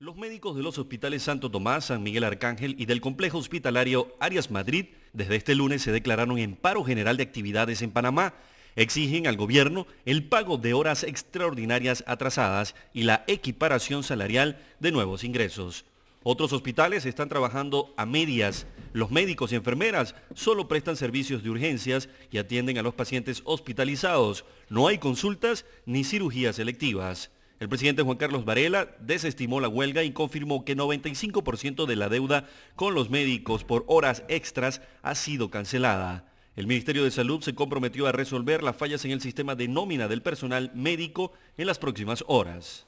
Los médicos de los hospitales Santo Tomás, San Miguel Arcángel y del complejo hospitalario Arias Madrid desde este lunes se declararon en paro general de actividades en Panamá. Exigen al gobierno el pago de horas extraordinarias atrasadas y la equiparación salarial de nuevos ingresos. Otros hospitales están trabajando a medias. Los médicos y enfermeras solo prestan servicios de urgencias y atienden a los pacientes hospitalizados. No hay consultas ni cirugías selectivas. El presidente Juan Carlos Varela desestimó la huelga y confirmó que 95% de la deuda con los médicos por horas extras ha sido cancelada. El Ministerio de Salud se comprometió a resolver las fallas en el sistema de nómina del personal médico en las próximas horas.